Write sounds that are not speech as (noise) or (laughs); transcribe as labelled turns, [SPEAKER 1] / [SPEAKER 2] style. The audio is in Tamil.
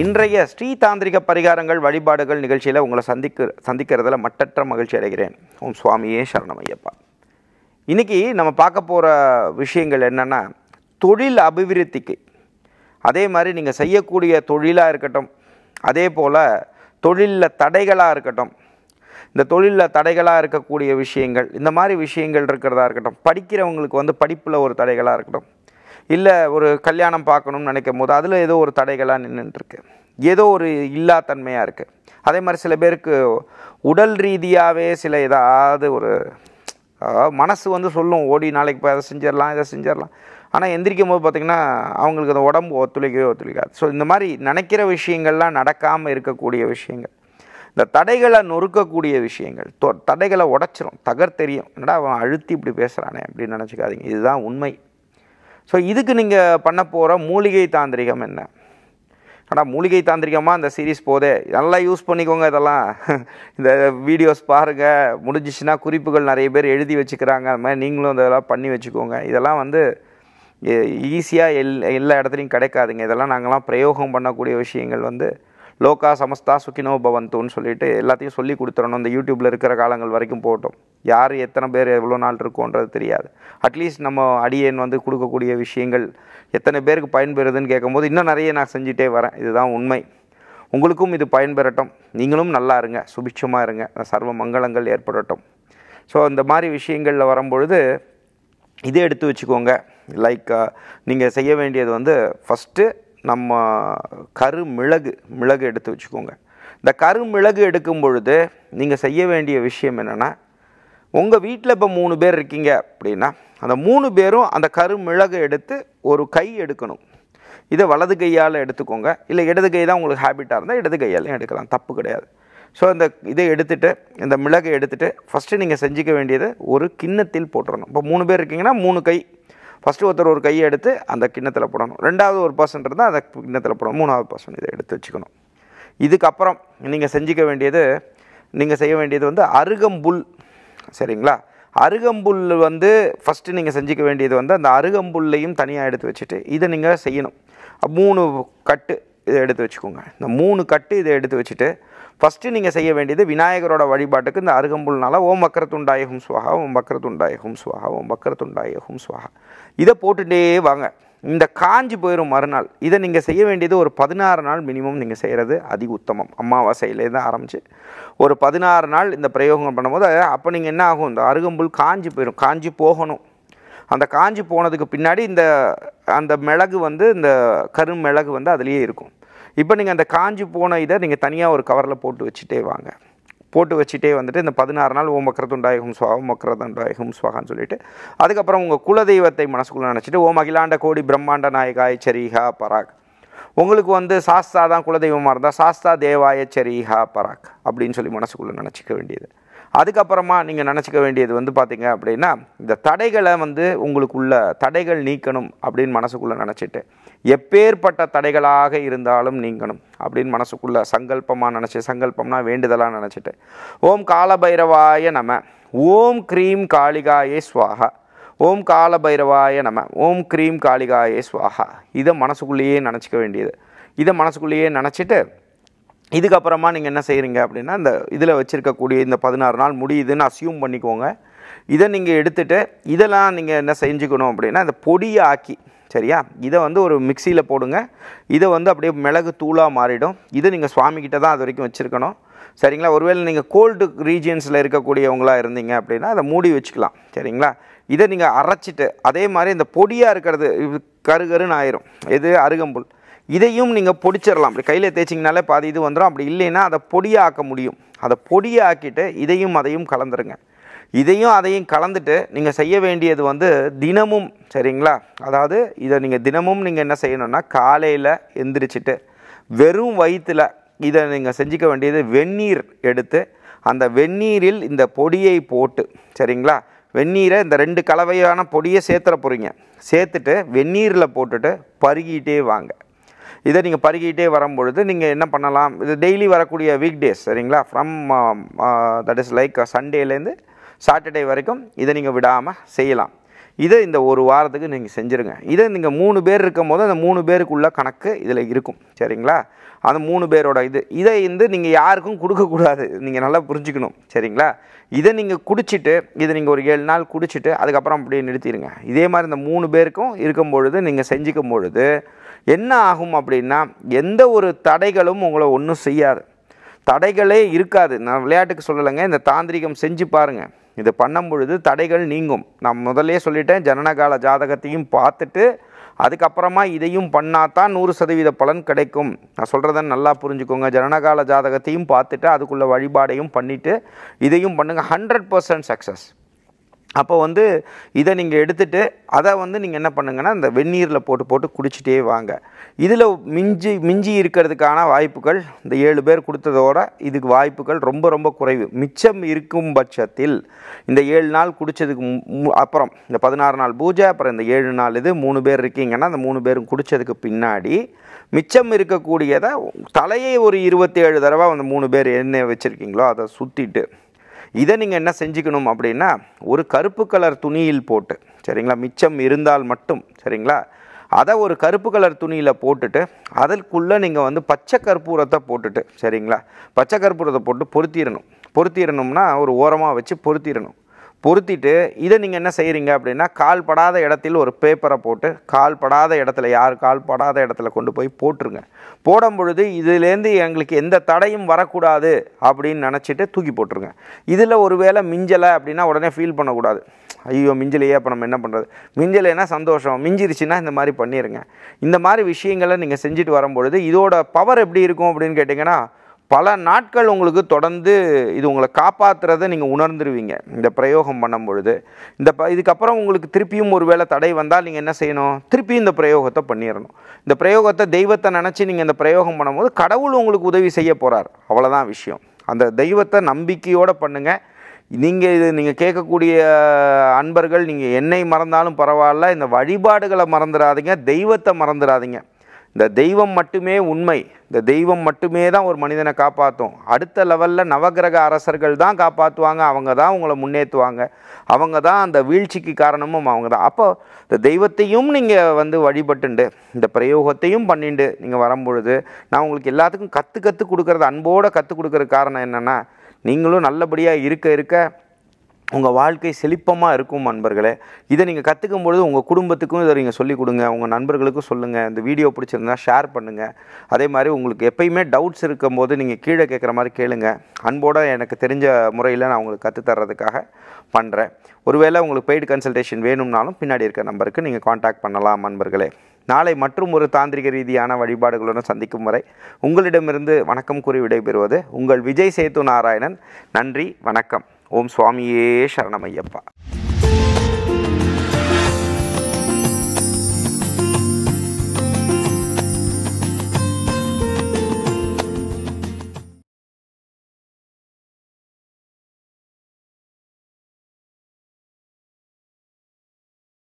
[SPEAKER 1] இன்றைய ஸ்ரீ தாந்திரிக பரிகாரங்கள் வழிபாடுகள் நிகழ்ச்சியில் உங்களை சந்திக்க சந்திக்கிறதுல மட்டற்ற மகிழ்ச்சி அடைகிறேன் உன் சுவாமியே சரணமையப்பா இன்றைக்கி நம்ம பார்க்க போகிற விஷயங்கள் என்னென்னா தொழில் அபிவிருத்திக்கு அதே மாதிரி நீங்கள் செய்யக்கூடிய தொழிலாக இருக்கட்டும் அதே போல் தொழிலில் தடைகளாக இருக்கட்டும் இந்த தொழிலில் தடைகளாக இருக்கக்கூடிய விஷயங்கள் இந்த மாதிரி விஷயங்கள் இருக்கிறதா இருக்கட்டும் படிக்கிறவங்களுக்கு வந்து படிப்பில் ஒரு தடைகளாக இருக்கட்டும் இல்லை ஒரு கல்யாணம் பார்க்கணும்னு நினைக்கும் போது அதில் ஏதோ ஒரு தடைகளாக நின்றுட்டுருக்கு ஏதோ ஒரு இல்லாத்தன்மையாக இருக்குது அதே மாதிரி சில பேருக்கு உடல் ரீதியாகவே சில ஏதாவது ஒரு மனசு வந்து சொல்லும் ஓடி நாளைக்கு போய் அதை செஞ்சிடலாம் இதை செஞ்சிடலாம் ஆனால் எந்திரிக்கும் போது பார்த்திங்கன்னா அவங்களுக்கு அந்த உடம்பு ஒத்துழைக்கவே ஒத்துழைக்காது ஸோ இந்த மாதிரி நினைக்கிற விஷயங்கள்லாம் நடக்காமல் இருக்கக்கூடிய விஷயங்கள் இந்த தடைகளை நொறுக்கக்கூடிய விஷயங்கள் தடைகளை உடச்சிரும் தகர் தெரியும் என்னடா அவன் அழுத்தி இப்படி பேசுகிறானே அப்படின்னு நினச்சிக்காதீங்க இதுதான் உண்மை ஸோ இதுக்கு நீங்கள் பண்ண போகிற மூலிகை தாந்திரிகம் என்ன ஆனால் மூலிகை தாந்திரிகமாக அந்த சீரீஸ் போதே நல்லா யூஸ் பண்ணிக்கோங்க இதெல்லாம் (laughs) இந்த வீடியோஸ் பாருங்கள் முடிஞ்சிச்சுன்னா குறிப்புகள் நிறைய பேர் எழுதி வச்சுக்கிறாங்க அது மாதிரி நீங்களும் இதெல்லாம் பண்ணி வச்சுக்கோங்க இதெல்லாம் வந்து ஈஸியாக எல் எல்லா இடத்துலையும் கிடைக்காதுங்க இதெல்லாம் நாங்கள்லாம் பிரயோகம் பண்ணக்கூடிய விஷயங்கள் வந்து லோக்கா சமஸ்தா சுக்கினோ பவந்துன்னு சொல்லிட்டு எல்லாத்தையும் சொல்லி கொடுத்துடணும் இந்த யூடியூப்பில் இருக்கிற காலங்கள் வரைக்கும் போட்டோம் யார் எத்தனை பேர் எவ்வளோ நாள் இருக்கோன்றது தெரியாது அட்லீஸ்ட் நம்ம அடியேன் வந்து கொடுக்கக்கூடிய விஷயங்கள் எத்தனை பேருக்கு பயன்பெறுதுன்னு கேட்கும்போது இன்னும் நிறைய நான் செஞ்சுட்டே வரேன் இதுதான் உண்மை உங்களுக்கும் இது பயன்பெறட்டும் நீங்களும் நல்லா இருங்க சுபிட்சமாக இருங்க சர்வ மங்களங்கள் ஏற்படட்டும் ஸோ இந்த மாதிரி விஷயங்களில் வரும்பொழுது இதே எடுத்து வச்சுக்கோங்க லைக் நீங்கள் செய்ய வேண்டியது வந்து ஃபஸ்ட்டு நம்ம கருமிளகு மிளகு எடுத்து வச்சுக்கோங்க இந்த கருமிளகு எடுக்கும் பொழுது நீங்கள் செய்ய வேண்டிய விஷயம் என்னென்னா உங்கள் வீட்டில் இப்போ மூணு பேர் இருக்கீங்க அப்படின்னா அந்த மூணு பேரும் அந்த கருமிளகு எடுத்து ஒரு கை எடுக்கணும் இதை வலது கையால் எடுத்துக்கோங்க இல்லை இடது கை தான் உங்களுக்கு ஹேபிட்டாக இருந்தால் இடது கையாலையும் எடுக்கலாம் தப்பு கிடையாது ஸோ இந்த இதை எடுத்துட்டு இந்த மிளகை எடுத்துகிட்டு ஃபஸ்ட்டு நீங்கள் செஞ்சுக்க வேண்டியது ஒரு கிண்ணத்தில் போட்டுடணும் இப்போ மூணு பேர் இருக்கீங்கன்னா மூணு கை ஃபஸ்ட்டு ஒருத்தர் ஒரு கையை எடுத்து அந்த கிண்ணத்தில் போடணும் ரெண்டாவது ஒரு பர்சன் இருந்தால் அந்த கிண்ணத்தில் போடணும் மூணாவது பர்சன் இதை எடுத்து வச்சுக்கணும் இதுக்கப்புறம் நீங்கள் செஞ்சிக்க வேண்டியது நீங்கள் செய்ய வேண்டியது வந்து அருகம்புல் சரிங்களா அருகம்புல் வந்து ஃபஸ்ட்டு நீங்கள் செஞ்சிக்க வேண்டியது வந்து அந்த அருகம்புல்லையும் தனியாக எடுத்து வச்சுட்டு இதை நீங்கள் செய்யணும் மூணு கட்டு இதை எடுத்து வச்சுக்கோங்க இந்த மூணு கட்டு இதை எடுத்து வச்சுட்டு ஃபஸ்ட்டு நீங்கள் செய்ய வேண்டியது விநாயகரோட வழிபாட்டுக்கு இந்த அருகம்புல்னால ஓம் வக்கரத்துண்டாய ஹும் சுவாகா ஓம் வக்கரத்துண்டாய ஹும் சுவாகா ஓம் வக்கரத்துண்டாய ஹும் சுவாகா இதை போட்டுகிட்டே வாங்க இந்த காஞ்சி போயிடும் மறுநாள் இதை நீங்கள் செய்ய வேண்டியது ஒரு பதினாறு நாள் மினிமம் நீங்கள் செய்கிறது அதி உத்தமம் அம்மாவாசையிலே தான் ஆரம்பிச்சு ஒரு பதினாறு நாள் இந்த பிரயோகம் பண்ணும்போது அப்போ நீங்கள் என்ன ஆகும் இந்த அருகம்புல் காஞ்சி போயிடும் காஞ்சி போகணும் அந்த காஞ்சி போனதுக்கு பின்னாடி இந்த அந்த மிளகு வந்து இந்த கருமிளகு வந்து அதுலேயே இருக்கும் இப்போ நீங்கள் அந்த காஞ்சி போன இதை நீங்கள் தனியாக ஒரு கவரில் போட்டு வச்சுட்டே வாங்க போட்டு வச்சுட்டே வந்துட்டு இந்த பதினாறு நாள் ஓம் மக்கரத்துண்டாயகும் சுவாகம் ஓம் மக்கரதுண்டாயகும் சுவாகான்னு சொல்லிட்டு அதுக்கப்புறம் உங்கள் குலதெய்வத்தை மனசுக்குள்ளே நினச்சிட்டு ஓம் அகிலாண்ட கோடி பிரம்மாண்ட நாயகாய் சரிஹா பராக் உங்களுக்கு வந்து சாஸ்தா தான் குலதெய்வமாக இருந்தால் சாஸ்தா தேவாய சரிஹா பராக் அப்படின்னு சொல்லி மனசுக்குள்ளே நினச்சிக்க வேண்டியது அதுக்கப்புறமா நீங்கள் நினச்சிக்க வேண்டியது வந்து பார்த்தீங்க அப்படின்னா இந்த தடைகளை வந்து உங்களுக்குள்ள தடைகள் நீக்கணும் அப்படின்னு மனசுக்குள்ளே நினச்சிட்டு எப்பேற்பட்ட தடைகளாக இருந்தாலும் நீங்கணும் அப்படின்னு மனசுக்குள்ளே சங்கல்பமாக நினச்சி சங்கல்பம்னா வேண்டுதலாக நினச்சிட்டு ஓம் காலபைரவாய நம ஓம் க்ரீம் காளிகாயே ஸ்வாகா ஓம் காலபைரவாய நம ஓம் க்ரீம் காளிகாயே ஸ்வாகா இதை மனசுக்குள்ளேயே நினச்சிக்க வேண்டியது இதை மனசுக்குள்ளேயே நினச்சிட்டு இதுக்கப்புறமா நீங்கள் என்ன செய்கிறீங்க அப்படின்னா இந்த இதில் வச்சுருக்கக்கூடிய இந்த பதினாறு நாள் முடியுதுன்னு அசியூம் பண்ணிக்கோங்க இதை நீங்கள் எடுத்துகிட்டு இதெல்லாம் நீங்கள் என்ன செஞ்சுக்கணும் அப்படின்னா இந்த பொடியாக்கி சரியா இதை வந்து ஒரு மிக்சியில் போடுங்க இதை வந்து அப்படியே மிளகு தூளாக மாறிடும் இது நீங்கள் சுவாமிக்கிட்ட தான் அது வரைக்கும் வச்சுருக்கணும் சரிங்களா ஒருவேளை நீங்கள் கோல்டு ரீஜியன்ஸில் இருக்கக்கூடியவங்களாக இருந்தீங்க அப்படின்னா அதை மூடி வச்சுக்கலாம் சரிங்களா இதை நீங்கள் அரைச்சிட்டு அதே மாதிரி இந்த பொடியாக இருக்கிறது கருகருன்னு ஆயிரும் எது அருகம்புல் இதையும் நீங்கள் பொடிச்சிடலாம் அப்படி கையில் தேய்ச்சிங்கனாலே பாதி இது வந்துடும் அப்படி இல்லைன்னா அதை பொடியாக்க முடியும் அதை பொடியாக்கிட்டு இதையும் அதையும் கலந்துருங்க இதையும் அதையும் கலந்துட்டு நீங்கள் செய்ய வேண்டியது வந்து தினமும் சரிங்களா அதாவது இதை நீங்கள் தினமும் நீங்கள் என்ன செய்யணும்னா காலையில் எந்திரிச்சிட்டு வெறும் வயிற்றில் இதை நீங்கள் செஞ்சுக்க வேண்டியது வெந்நீர் எடுத்து அந்த வெந்நீரில் இந்த பொடியை போட்டு சரிங்களா வெந்நீரை இந்த ரெண்டு கலவையான பொடியை சேர்த்துற போகிறீங்க சேர்த்துட்டு வெந்நீரில் போட்டுட்டு பருகிட்டே வாங்க இதை நீங்கள் பருகிட்டே வரும்பொழுது நீங்கள் என்ன பண்ணலாம் இது டெய்லி வரக்கூடிய வீக் டேஸ் சரிங்களா ஃப்ரம் தட் இஸ் லைக் சண்டேலேருந்து சாட்டர்டே வரைக்கும் இதை நீங்கள் விடாமல் செய்யலாம் இதை இந்த ஒரு வாரத்துக்கு நீங்கள் செஞ்சுருங்க இதை நீங்கள் மூணு பேர் இருக்கும் போது அந்த மூணு பேருக்குள்ள கணக்கு இதில் இருக்கும் சரிங்களா அந்த மூணு பேரோட இது இதை வந்து நீங்கள் யாருக்கும் கொடுக்கக்கூடாது நீங்கள் நல்லா புரிஞ்சுக்கணும் சரிங்களா இதை நீங்கள் குடிச்சிட்டு இதை நீங்கள் ஒரு ஏழு நாள் குடிச்சிட்டு அதுக்கப்புறம் அப்படியே நிறுத்திடுங்க இதே மாதிரி இந்த மூணு பேருக்கும் இருக்கும் பொழுது நீங்கள் செஞ்சுக்கும் பொழுது என்ன ஆகும் அப்படின்னா எந்த ஒரு தடைகளும் உங்களை ஒன்றும் செய்யாது தடைகளே இருக்காது நான் விளையாட்டுக்கு சொல்லலைங்க இந்த தாந்திரிகம் செஞ்சு பாருங்கள் இது பண்ணும் பொழுது தடைகள் நீங்கும் நான் முதல்லே சொல்லிட்டேன் ஜனனகால ஜாதகத்தையும் பார்த்துட்டு அதுக்கப்புறமா இதையும் பண்ணாதான் நூறு சதவீத பலன் கிடைக்கும் நான் சொல்கிறத நல்லா புரிஞ்சுக்கோங்க ஜனனகால ஜாதகத்தையும் பார்த்துட்டு அதுக்குள்ள வழிபாடையும் பண்ணிவிட்டு இதையும் பண்ணுங்கள் ஹண்ட்ரட் பர்சன்ட் சக்ஸஸ் அப்போ வந்து இதை நீங்கள் எடுத்துகிட்டு அதை வந்து நீங்கள் என்ன பண்ணுங்கன்னா இந்த வெந்நீரில் போட்டு போட்டு குடிச்சிட்டே வாங்க இதில் மிஞ்சி மிஞ்சி இருக்கிறதுக்கான வாய்ப்புகள் இந்த ஏழு பேர் கொடுத்ததோட இதுக்கு வாய்ப்புகள் ரொம்ப ரொம்ப குறைவு மிச்சம் இருக்கும் பட்சத்தில் இந்த ஏழு நாள் குடித்ததுக்கு அப்புறம் இந்த பதினாறு நாள் பூஜை அப்புறம் இந்த ஏழு நாள் இது மூணு பேர் இருக்கீங்கன்னா அந்த மூணு பேரும் குடித்ததுக்கு பின்னாடி மிச்சம் இருக்கக்கூடியதை தலையை ஒரு இருபத்தேழு தடவை அந்த மூணு பேர் என்ன வச்சுருக்கீங்களோ அதை சுற்றிட்டு இதை நீங்கள் என்ன செஞ்சுக்கணும் அப்படின்னா ஒரு கருப்பு கலர் துணியில் போட்டு சரிங்களா மிச்சம் இருந்தால் மட்டும் சரிங்களா அதை ஒரு கருப்பு கலர் துணியில் போட்டுட்டு அதற்குள்ளே நீங்கள் வந்து பச்சை கற்பூரத்தை போட்டுட்டு சரிங்களா பச்சை கற்பூரத்தை போட்டு பொருத்திடணும் பொருத்திடணும்னா ஒரு ஓரமாக வச்சு பொருத்திடணும் பொருத்திட்டு இதை நீங்கள் என்ன செய்கிறீங்க அப்படின்னா கால் படாத இடத்தில் ஒரு பேப்பரை போட்டு கால் படாத இடத்துல யார் கால் படாத இடத்துல கொண்டு போய் போட்டுருங்க போடும் பொழுது இதுலேருந்து எங்களுக்கு எந்த தடையும் வரக்கூடாது அப்படின்னு நினச்சிட்டு தூக்கி போட்டுருங்க இதில் ஒரு வேளை மிஞ்சலை அப்படின்னா உடனே ஃபீல் பண்ணக்கூடாது ஐயோ மிஞ்சலையே அப்போ நம்ம என்ன பண்ணுறது மிஞ்சலைன்னா சந்தோஷம் மிஞ்சிருச்சுன்னா இந்த மாதிரி பண்ணிடுங்க இந்த மாதிரி விஷயங்களை நீங்கள் செஞ்சுட்டு வரும்பொழுது இதோட பவர் எப்படி இருக்கும் அப்படின்னு கேட்டிங்கன்னா பல நாட்கள் உங்களுக்கு தொடர்ந்து இது உங்களை காப்பாற்றுறத நீங்கள் உணர்ந்துருவீங்க இந்த பிரயோகம் பண்ணும் பொழுது இந்த ப இதுக்கப்புறம் உங்களுக்கு திருப்பியும் ஒரு வேளை தடை வந்தால் நீங்கள் என்ன செய்யணும் திருப்பியும் இந்த பிரயோகத்தை பண்ணிடணும் இந்த பிரயோகத்தை தெய்வத்தை நினச்சி நீங்கள் இந்த பிரயோகம் பண்ணும்போது கடவுள் உங்களுக்கு உதவி செய்ய போகிறார் அவ்வளோதான் விஷயம் அந்த தெய்வத்தை நம்பிக்கையோடு பண்ணுங்கள் நீங்கள் இது நீங்கள் கேட்கக்கூடிய அன்பர்கள் நீங்கள் என்னை மறந்தாலும் பரவாயில்ல இந்த வழிபாடுகளை மறந்துடாதீங்க தெய்வத்தை மறந்துடாதீங்க இந்த தெய்வம் மட்டுமே உண்மை இந்த தெய்வம் மட்டுமே தான் ஒரு மனிதனை காப்பாற்றும் அடுத்த லெவலில் நவகிரக அரசர்கள் தான் காப்பாற்றுவாங்க அவங்க தான் உங்களை முன்னேற்றுவாங்க அவங்க தான் அந்த வீழ்ச்சிக்கு காரணமும் அவங்க தான் அப்போ இந்த தெய்வத்தையும் நீங்கள் வந்து வழிபட்டுண்டு இந்த பிரயோகத்தையும் பண்ணிண்டு நீங்கள் வரும்பொழுது நான் உங்களுக்கு எல்லாத்துக்கும் கற்று கற்றுக் கொடுக்குறது அன்போடு கற்றுக் கொடுக்குற காரணம் என்னென்னா நீங்களும் நல்லபடியாக இருக்க இருக்க உங்கள் வாழ்க்கை செழிப்பமாக இருக்கும் நண்பர்களே இதை நீங்கள் கற்றுக்கும் பொழுது உங்கள் குடும்பத்துக்கும் இதை நீங்கள் சொல்லிக் கொடுங்க உங்கள் நண்பர்களுக்கும் சொல்லுங்கள் இந்த வீடியோ பிடிச்சிருந்தா ஷேர் பண்ணுங்கள் அதே மாதிரி உங்களுக்கு எப்பயுமே டவுட்ஸ் இருக்கும்போது நீங்கள் கீழே கேட்குற மாதிரி கேளுங்க அன்போடு எனக்கு தெரிஞ்ச முறையில் நான் உங்களுக்கு கற்றுத்தர்றதுக்காக பண்ணுறேன் ஒருவேளை உங்களுக்கு பெய்டு கன்சல்டேஷன் வேணும்னாலும் பின்னாடி இருக்க நம்பருக்கு நீங்கள் காண்டாக்ட் பண்ணலாம் நண்பர்களே நாளை மற்றும் ஒரு தாந்திரிக ரீதியான வழிபாடுகளுடன் சந்திக்கும் வரை உங்களிடமிருந்து வணக்கம் கூறி விடைபெறுவது உங்கள் விஜய் சேத்து நாராயணன் நன்றி வணக்கம் ஓம் சுவாமியே சரணமையப்பா